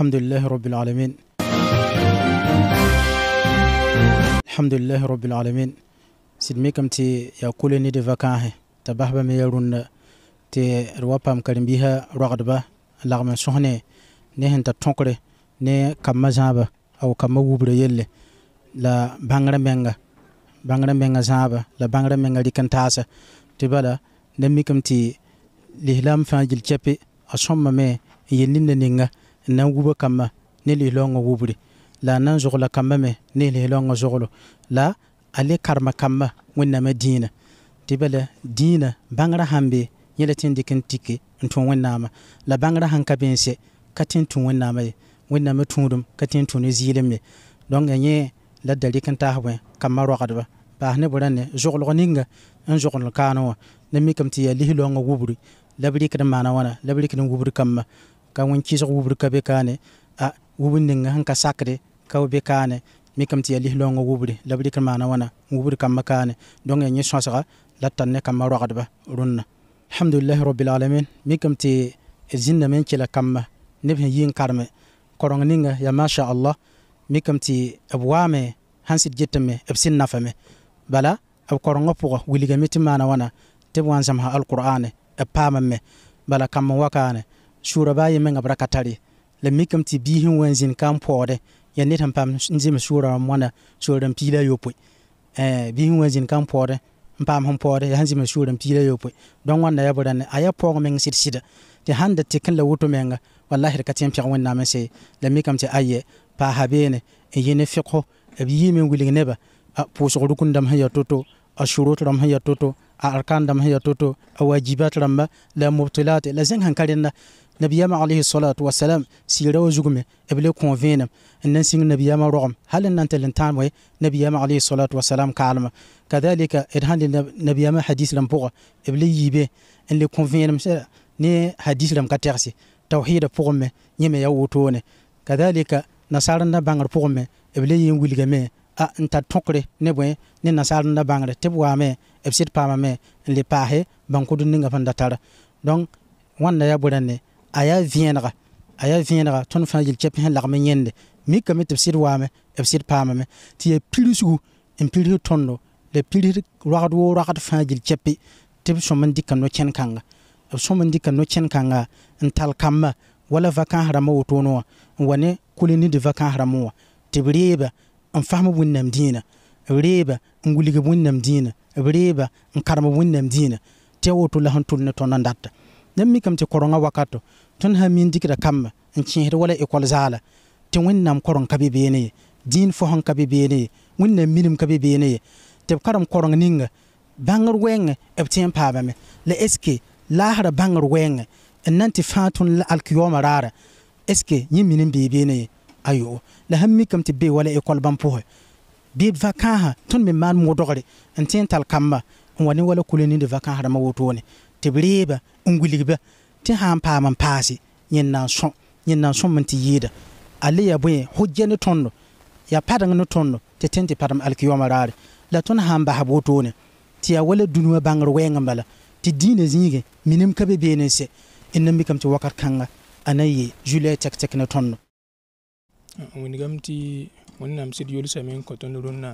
الحمد لله رب العالمين الحمد لله رب العالمين سيدميكم تي يقول ني دي فاكانه تباه بميرون تي روابام كريم بيها رغدبا لغم شهني نهن تتنقري ني كما جابا أو كما وبر يل لا بانغرا مينغا بانغرا مينغا جابا لا بانغرا مينغا دي كنتاسا تبالا نميكم تي لهلام فانجل جابي أشمم مي يلين نينغا n gube kama wubo kambã ne lislɔngɔ wubure la nan na n zʋgla me ne lislɔngɔ zʋglo la a le karema kambã wẽnnaamã dĩinã tɩ bala dĩinã bãngrã sãn be yẽ la tɩ n tike ntun tũ ma la bangra sãn ka bẽense ka tɩ n tũ wẽnnaamã ye wẽnnaamã tũudum ka tɩ n tũ ne zɩɩlem ye la da rɩk n taas bõe kambã roagdba paas ne bõrãne zʋglg ninga n zʋgl kaanẽ wã la mikame tɩ yaa lislɔngɔ wubri la b rɩkd n maana wãna la b rɩkd n wubr kambã ka wẽn kɩsg wubr ka be kaane a wubr ning sẽn ka sakde ka be kaane mikame tɩ yaa lislaoongã wubre la b dɩkr maana wãna wubr kambã kaane dõnc yaa yẽ sõsga la tar ne kambã roagdba rũnnã alhamdulilahi rabilalamin mikame tɩ d zĩndame n kela kambã neb sẽn yɩ n karme korong ninga ya masha allah mikam ti ab waame hansit jitame ab nafame bala ab korongo puga wiliga miti mana wana tib samha alqur'ane ab bala kam wakane shura baa yeme ngabra katari le mikam ti bi hin wenzin kam pore ya ne tam pam nzim shura mwana shura mpila yopwe eh bi hin wenzin kam pore mpam hon pore ya nzim shura mpila yopwe don wanda ya bodane aya pog meng sit sida ti handa ti kan la wuto menga wallahi ka tem pya wonna men se le mikam ti aye pa habene e yene fiqho e bi yimen gulig neba a pusugudukundam ha ya toto a shurutram ha ya toto arkan dam hiya toto wajibat ramba la mubtilat la zeng hankarinda nabiyama alayhi salatu wasalam sira wa zugume ebile convenam nan sing nabiyama rogam hal nan telen tan way nabiyama alayhi salatu wasalam kalma kadhalika idhan nabiyama hadith lam poga ebile yibe en le convenam ne hadith lam katersi tawhid pogomme nyeme ya wotone kadhalika nasaranda bangar pogomme ebile yin wilgame a n tar tõkre ne bõe ne nasaal n da bãngre tɩ b waame b sɩd paama me n le paase bãnkʋd ninga fãn da tara donc wãnda yaa bõrãnde a yaa vẽenega a yaa vẽenega tõnd fãa yel kɛp sẽn lagm yẽnde mikame tɩ b sɩd waame b sɩd paama me tɩ yaa pirsgu n pirsd tõndo la pirsd roagd woo roagd fãa yel kɛpe tɩ b sõm n dɩka no-kẽn kãnga b sõm n no-kẽn kãnga n tall wala vakaãs rãmbã wotone wã n wa ne kʋl nid n faham wẽnnaam dĩinã b reeba n wilg wẽnnaam dĩinã b reeba n karem wẽnnaam dĩinã tɩ a woto la sẽn tʋl ne tõnd n data dẽn mikame tɩ korengã wakato tõnd sã min dikda kambã n kẽesd wala ekol zaala tɩ wẽnnaam koreng ka be beene ye dĩin fo sẽn ka be beene ye wẽnnaam minim ka be beene ye tɩ b karem koreng ninga bãngr wɛɛngẽ b tẽ n paabame la eske laasra bãngr wɛɛngẽ n na n tɩ fãa tõnd la alkiyoomã raara eske yẽ min n bee beene ye ayo la ham mikam tɩ be wala école bãmb pʋsɛ bɩ vacãnsã tõnd me maan modgre n tẽ n tall kamba n wala kule ninde vacãns rãmbã wotone tɩ b reeba n wilgba tɩ sã n paam n paase yẽnd na n sõ yẽnd na n sõm n tɩ yɩɩda ale yaa bõe hʋgya ne tõndo yaa padeng ne tõndo la tõnd sã n basb wotone tɩ yaa wala dũniwã bãngr wɛɛngẽ bala tɩ dĩinã zĩige minim ka be beene se n nan mikame tɩ wakat kãnga a na n yɩ wẽndgame tɩ wẽnnaam sɩd yʋlsa me n kõ tõnd rũnnã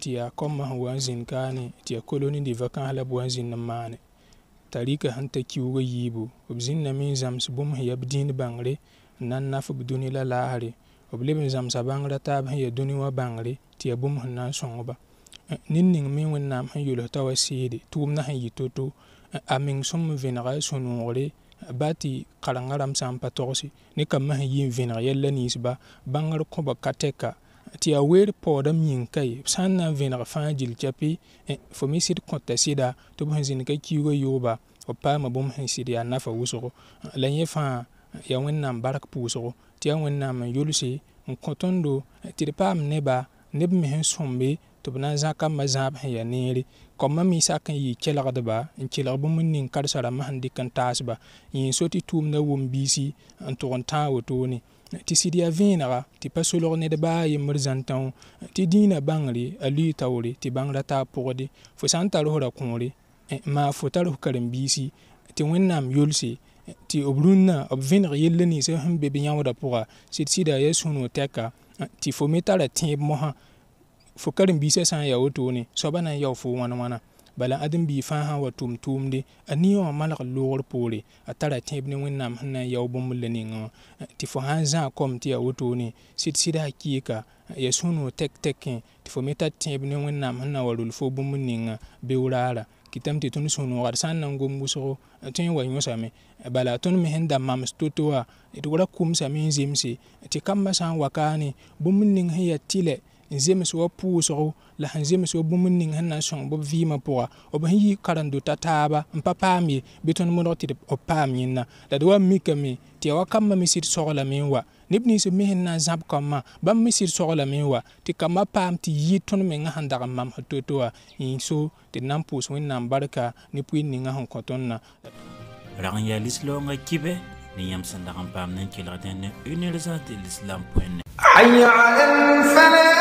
tɩ yaa koma sẽn wa n zĩnd kaane tɩ yaa koloni dɩ vakãas la b wa n zĩnd n maane t'a sẽn ta kiuugã yiibu b zĩndame n zãms bũmb sẽn ya b dĩin bãngre n na n naf b dũni la laasre b leb n zãmsa bãngra taab sẽn ya dũni wã bãngre tɩ yaa bũmb sẽn na n sõngba ned ning me wẽnnaam sẽn yʋls t'a wa seede tʋʋmdã sẽn yɩ to-to a meng sõm n vẽnega sũ-noogre tɩ karengã rãmb sã n pa togsi ne ka masẽ yɩ n vẽneg yɛllã ninsba bãngr kõba ka tɛka tɩ yaa weer paoodame yĩnka ye sã n na n vẽneg fãa gil kɛpɩ fo me sɩd kõta sɩda tɩ b sẽn zĩnd ka kiugã yooba b paama bũmb sẽn sɩd yaa nafa wʋsgo la yẽ fãa yaa wẽnnaam bark pʋʋsgo tɩ yaa wẽnnaam n yʋlse n kõ tõndo tɩ d paam neba neb me sẽn sõmbe tɩ b na n zãka ma zãab sẽn yaa neere kɔmma mi sak n yɩɩ kelgdba n kelg bũmb n ning karsa rãmbã sẽn dɩk n taasba yẽ so tɩ tʋʋmda wʋm-biisi n tʋg n tãag wotone tɩ sɩd yaa vẽenega tɩ pa solg nedbã a yembr zãntã wã tɩ dĩinã bãngre a lʋɩ taoore tɩ bãng ra taa pʋgde fo sã n ta ra kõore maa fo ta ros karen-biisi tɩ wẽnnaam yolse tɩ b rũnnã b vẽneg yell ninsã sẽn be b yãoodã pʋga sɩd sɩda yaa sũur tɛka tɩ fo me tara tẽeb mosã fo karim bisa sã n ya wotone soaba na n yao fo wani wãna bala ãdem-bii fa sã n wa tʋm a ni wã malg loogr poore a tara tẽeb ne wẽnnaam sẽn na n yao bũmb la ningã wã fo han za kom ti ya wotone ne sit a kɩɩka ya suno tek tek ti fo meta tar ibn ne wẽnnaam sẽn na fo bũmb ninga beoog be kɩtame kitam ti tun suno war san na gum gom tin tõe n wa yõsame bala tun me sẽn da mams to-to wã d wra kʋmsame n zemse tɩ kambã sã n wa kaane ya zems wa pʋʋsgo la sẽn zems wa bũmb ning sẽn na n sõng b vɩɩmã pʋga b sẽn yɩ karen-do ta taaba n pa paam ye bɩ tõnd modg tɩ b paam yẽnna la d wa mikame tɩ ya wa kambã me sɩd soglame n wa neb nins me sẽn na n zãb kambã bãmb me sɩd soglame n wa tɩ kambã paam tɩ yɩ tõnd mengã sẽn dag n mams to-to wã yẽ so tɩ d na n pʋʋs wẽnnaam barka ne pʋɩ ningã sẽn kõ tõndna rag yaa lislaoongã kɩbɛ ne yãmb sẽn dag n paam ne kelg dẽnd ne univɛrsalité l'islam point net